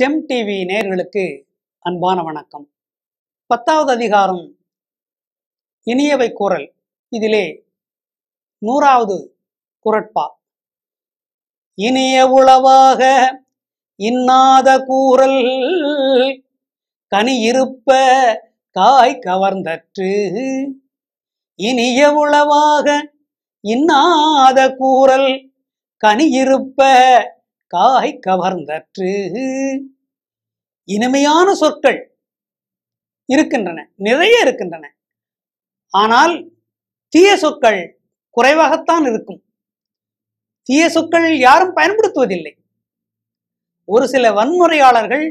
GeM TV நேர்களுக்கு அன்பான வணக்கம் பத்தாவது அதிகாரம் இனியவை குரல் இதிலே நூறாவது குரட்பா இனிய உளவாக இன்னாத கூறல் கனி இருப்ப காய் கவர்ந்தற்று இனிய உளவாக இன்னாத கூறல் கனி இருப்ப காய் கவர்ந்தற்று இனிமையான சொற்கள் இருக்கின்றன நிறைய இருக்கின்றன ஆனால் தீய சொற்கள் குறைவாகத்தான் இருக்கும் தீய சொற்கள் யாரும் பயன்படுத்துவதில்லை ஒரு சில வன்முறையாளர்கள்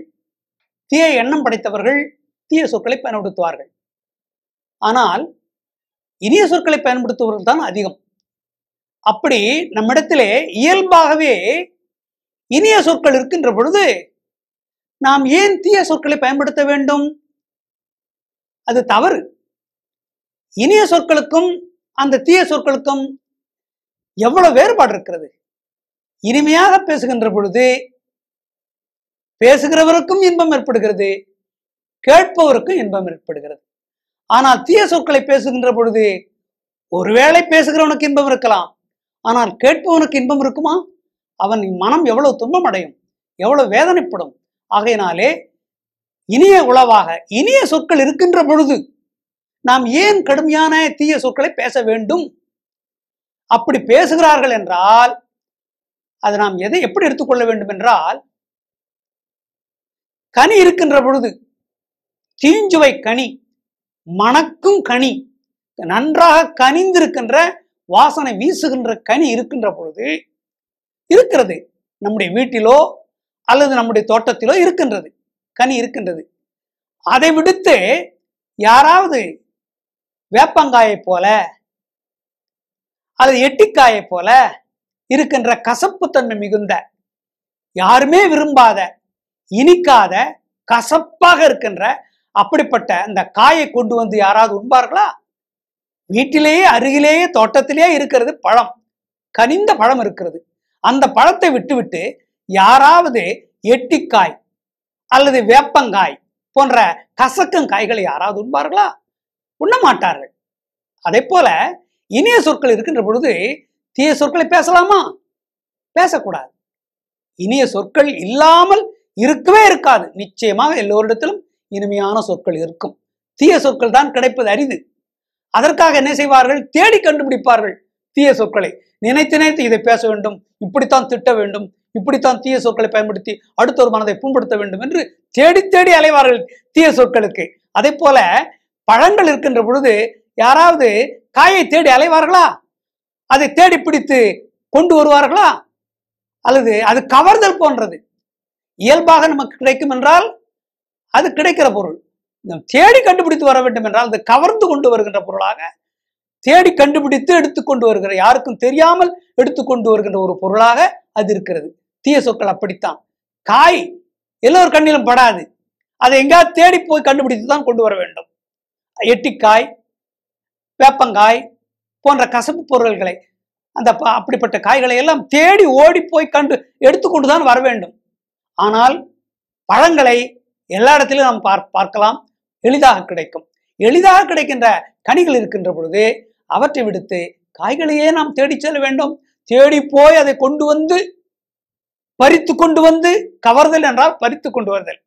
தீய எண்ணம் படைத்தவர்கள் தீய சொற்களை பயன்படுத்துவார்கள் ஆனால் இனிய சொற்களை பயன்படுத்துவர்கள் தான் அதிகம் அப்படி நம்மிடத்திலே இயல்பாகவே இனிய சொற்கள் இருக்கின்ற பொழுது நாம் ஏன் தீய சொற்களை பயன்படுத்த வேண்டும் அது தவறு இனிய சொற்களுக்கும் அந்த தீய சொற்களுக்கும் எவ்வளவு வேறுபாடு இருக்கிறது இனிமையாக பேசுகின்ற பொழுது பேசுகிறவருக்கும் இன்பம் ஏற்படுகிறது கேட்பவருக்கும் இன்பம் ஏற்படுகிறது ஆனால் தீய சொற்களை பேசுகின்ற பொழுது ஒருவேளை பேசுகிறவனுக்கு இன்பம் இருக்கலாம் ஆனால் கேட்பவனுக்கு இன்பம் இருக்குமா அவன் மனம் எவ்வளவு துன்பம் அடையும் எவ்வளவு வேதனைப்படும் ஆகையினாலே இனிய உளவாக இனிய சொற்கள் இருக்கின்ற பொழுது நாம் ஏன் கடுமையான தீய சொற்களை பேச வேண்டும் அப்படி பேசுகிறார்கள் என்றால் அது நாம் எதை எப்படி எடுத்துக்கொள்ள வேண்டும் என்றால் கனி இருக்கின்ற பொழுது தீஞ்சுவை கனி மணக்கும் கனி நன்றாக கனிந்திருக்கின்ற வாசனை வீசுகின்ற கனி இருக்கின்ற பொழுது இருக்கிறது நம்முடைய வீட்டிலோ அல்லது நம்முடைய தோட்டத்திலோ இருக்கின்றது கனி இருக்கின்றது அதை விடுத்து யாராவது வேப்பங்காயை போல அல்லது எட்டிக்காயை போல இருக்கின்ற கசப்புத்தன்மை மிகுந்த யாருமே விரும்பாத இனிக்காத கசப்பாக இருக்கின்ற அப்படிப்பட்ட அந்த காயை கொண்டு வந்து யாராவது உண்பார்களா வீட்டிலேயே அருகிலேயே தோட்டத்திலேயே இருக்கிறது பழம் கனிந்த பழம் இருக்கிறது அந்த பழத்தை விட்டுவிட்டு யாராவது எட்டிக்காய் அல்லது வேப்பங்காய் போன்ற கசக்கும் காய்களை யாராவது உண்பார்களா உண்ண மாட்டார்கள் அதே போல இனிய சொற்கள் இருக்கின்ற பொழுது தீய சொற்களை பேசலாமா பேசக்கூடாது இனிய சொற்கள் இல்லாமல் இருக்கவே இருக்காது நிச்சயமாக எல்லோரிடத்திலும் இனிமையான சொற்கள் இருக்கும் தீய சொற்கள் தான் கிடைப்பது அரிது அதற்காக என்ன செய்வார்கள் தேடி கண்டுபிடிப்பார்கள் தீய சொற்களை நினைத்து நினைத்து இதை பேச வேண்டும் இப்படித்தான் திட்ட வேண்டும் இப்படித்தான் தீய சொற்களை பயன்படுத்தி அடுத்த ஒரு மனதை புண்படுத்த வேண்டும் என்று தேடி தேடி அலைவார்கள் தீய சொற்களுக்கு அதே போல பழங்கள் இருக்கின்ற பொழுது யாராவது காயை தேடி அலைவார்களா அதை தேடி பிடித்து கொண்டு வருவார்களா அல்லது அது கவர்தல் போன்றது இயல்பாக நமக்கு கிடைக்கும் என்றால் அது கிடைக்கிற பொருள் தேடி கண்டுபிடித்து வர வேண்டும் என்றால் அது கவர்ந்து கொண்டு வருகின்ற பொருளாக தேடி கண்டுபிடித்து எடுத்துக்கொண்டு வருகிற யாருக்கும் தெரியாமல் எடுத்துக்கொண்டு வருகின்ற ஒரு பொருளாக அது இருக்கிறது தீய சொற்கள் அப்படித்தான் காய் எல்லோரும் கண்ணிலும் படாது அதை எங்கேயாவது தேடி போய் கண்டுபிடித்து தான் கொண்டு வர வேண்டும் எட்டிக்காய் வேப்பங்காய் போன்ற கசப்பு பொருள்களை அந்த அப்படிப்பட்ட காய்களை எல்லாம் தேடி ஓடி போய் கண்டு எடுத்துக்கொண்டு தான் வர வேண்டும் ஆனால் பழங்களை எல்லா இடத்திலும் நாம் பார் பார்க்கலாம் எளிதாக கிடைக்கும் எளிதாக கிடைக்கின்ற கனிகள் இருக்கின்ற பொழுது அவற்றை விடுத்து காய்களையே நாம் தேடி செல்ல வேண்டும் தேடி போய் அதை கொண்டு வந்து பறித்து கொண்டு வந்து கவர்தல் என்றால் பறித்து கொண்டு வருதல்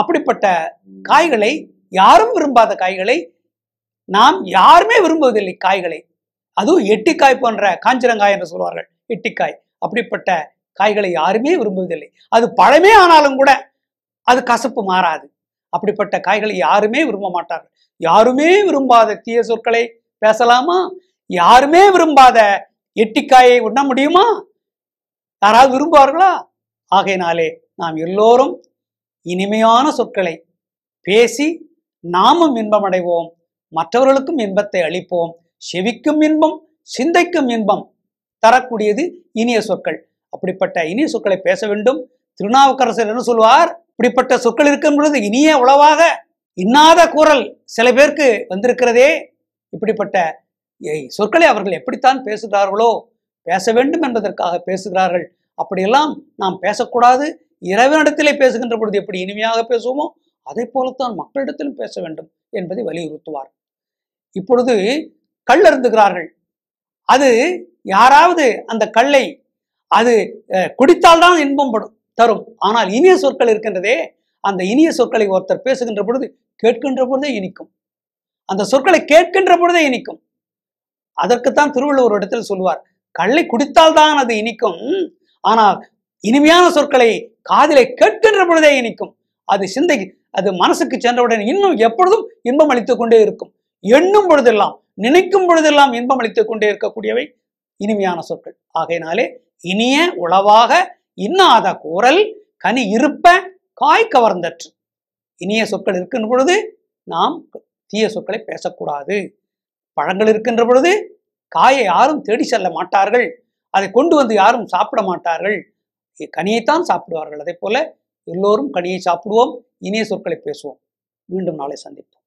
அப்படிப்பட்ட காய்களை யாரும் விரும்பாத காய்களை நாம் யாருமே விரும்புவதில்லை காய்களை அதுவும் எட்டிக்காய் போன்ற காஞ்சிரங்காய் என்று சொல்வார்கள் எட்டிக்காய் அப்படிப்பட்ட காய்களை யாருமே விரும்புவதில்லை அது பழமே ஆனாலும் கூட அது கசப்பு மாறாது அப்படிப்பட்ட காய்களை யாருமே விரும்ப மாட்டார்கள் யாருமே விரும்பாத தீய சொற்களை பேசலாமா யாருமே விரும்பாத எட்டிக்காயை உண்ண முடியுமா யாராவது விரும்புவார்களா ஆகையினாலே நாம் எல்லோரும் இனிமையான சொற்களை பேசி நாமும் இன்பம் அடைவோம் மற்றவர்களுக்கும் இன்பத்தை அளிப்போம் செவிக்கும் இன்பம் சிந்தைக்கும் இன்பம் தரக்கூடியது இனிய சொற்கள் அப்படிப்பட்ட இனிய சொற்களை பேச வேண்டும் திருநாவுக்கரசர் என்ன சொல்வார் இப்படிப்பட்ட சொற்கள் இருக்கும் பொழுது இனிய உளவாக இன்னாத குரல் சில பேருக்கு வந்திருக்கிறதே இப்படிப்பட்ட சொற்களை அவர்கள் எப்படித்தான் பேசுகிறார்களோ பேச வேண்டும் என்பதற்காக பேசுகிறார்கள் அப்படியெல்லாம் நாம் பேசக்கூடாது இரவினிடத்திலே பேசுகின்ற பொழுது எப்படி இனிமையாக பேசுவோமோ அதை போலத்தான் மக்களிடத்திலும் பேச வேண்டும் என்பதை வலியுறுத்துவார் இப்பொழுது கல் அருந்துகிறார்கள் அது யாராவது அந்த கல்லை அது குடித்தால்தான் இன்பம் படும் தரும் ஆனால் இனிய சொற்கள் இருக்கின்றதே அந்த இனிய சொற்களை ஒருத்தர் பேசுகின்ற பொழுது கேட்கின்ற பொழுதே இனிக்கும் அந்த சொற்களை கேட்கின்ற பொழுதே இனிக்கும் அதற்குத்தான் திருவள்ளுவர் இடத்தில் சொல்வார் கள்ளை குடித்தால்தான் அது இனிக்கும் ஆனால் இனிமையான சொற்களை காதலை கேட்கின்ற பொழுதே இனிக்கும் அது சிந்தை அது மனசுக்கு சென்றவுடன் இன்னும் எப்பொழுதும் இன்பம் அளித்துக் கொண்டே இருக்கும் எண்ணும் பொழுதெல்லாம் நினைக்கும் பொழுதெல்லாம் இன்பம் அளித்துக் கொண்டே இருக்கக்கூடியவை இனிமையான சொற்கள் ஆகையினாலே இனிய உளவாக இன்னாத கூறல் கனி இருப்ப காய் கவர்ந்தற்று இனிய சொற்கள் இருக்கின்ற பொழுது நாம் தீய சொற்களை பேசக்கூடாது பழங்கள் இருக்கின்ற பொழுது காயை யாரும் தேடி செல்ல மாட்டார்கள் அதை கொண்டு வந்து யாரும் சாப்பிட மாட்டார்கள் கனியைத்தான் சாப்பிடுவார்கள் அதே போல எல்லோரும் கனியை சாப்பிடுவோம் இனிய சொற்களை பேசுவோம் மீண்டும் நாளை சந்திப்போம்